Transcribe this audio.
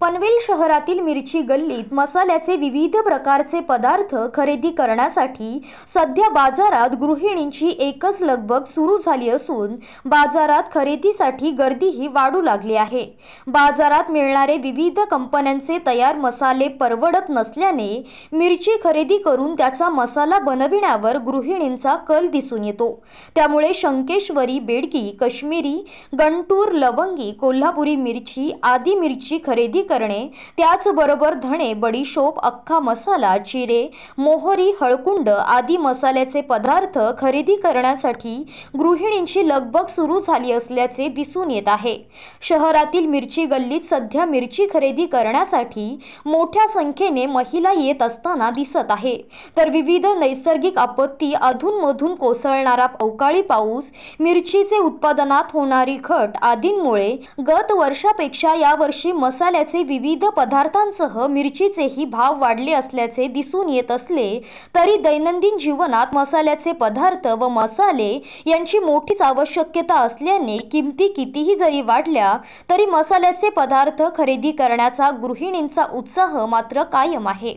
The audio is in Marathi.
पनवेल शहरातील मिरची गल्लीत मसाल्याचे विविध प्रकारचे पदार्थ खरेदी करण्यासाठी सध्या बाजारात गृहिणींची एकच लगबग सुरू झाली असून बाजारात खरेदीसाठी गर्दीही वाढू लागली आहे बाजारात मिळणारे विविध कंपन्यांचे तयार मसाले परवडत नसल्याने मिरची खरेदी करून त्याचा मसाला बनविण्यावर गृहिणींचा कल दिसून येतो त्यामुळे शंकेश्वरी बेडकी काश्मीरी गंटूर लवंगी कोल्हापुरी मिरची आदी मिरची खरेदी करणे त्याचबरोबर धणे बडीशोप अख्खा मसाला जिरे मोहरी हळकुंड आदी मसाल्याचे पदार्थ खरेदी करण्यासाठी गृहिणींची लगबग सुरू झाली असल्याचे दिसून येत आहे शहरातील मिरची गल्लीत सध्या मिरची खरेदी करण्यासाठी मोठ्या संख्येने महिला येत असताना दिसत आहे तर विविध नैसर्गिक आपत्ती अधूनमधून कोसळणारा अवकाळी पाऊस मिरचीचे उत्पादनात होणारी घट आदींमुळे गत वर्षापेक्षा यावर्षी मसाल्याचे असे विविध पदार्थांसह मिरचीचेही भाव वाढले असल्याचे दिसून येत असले तरी दैनंदिन जीवनात मसाल्याचे पदार्थ व मसाले यांची मोठीच आवश्यकता असल्याने किमती कितीही जरी वाढल्या तरी मसाल्याचे पदार्थ खरेदी करण्याचा गृहिणींचा उत्साह मात्र कायम आहे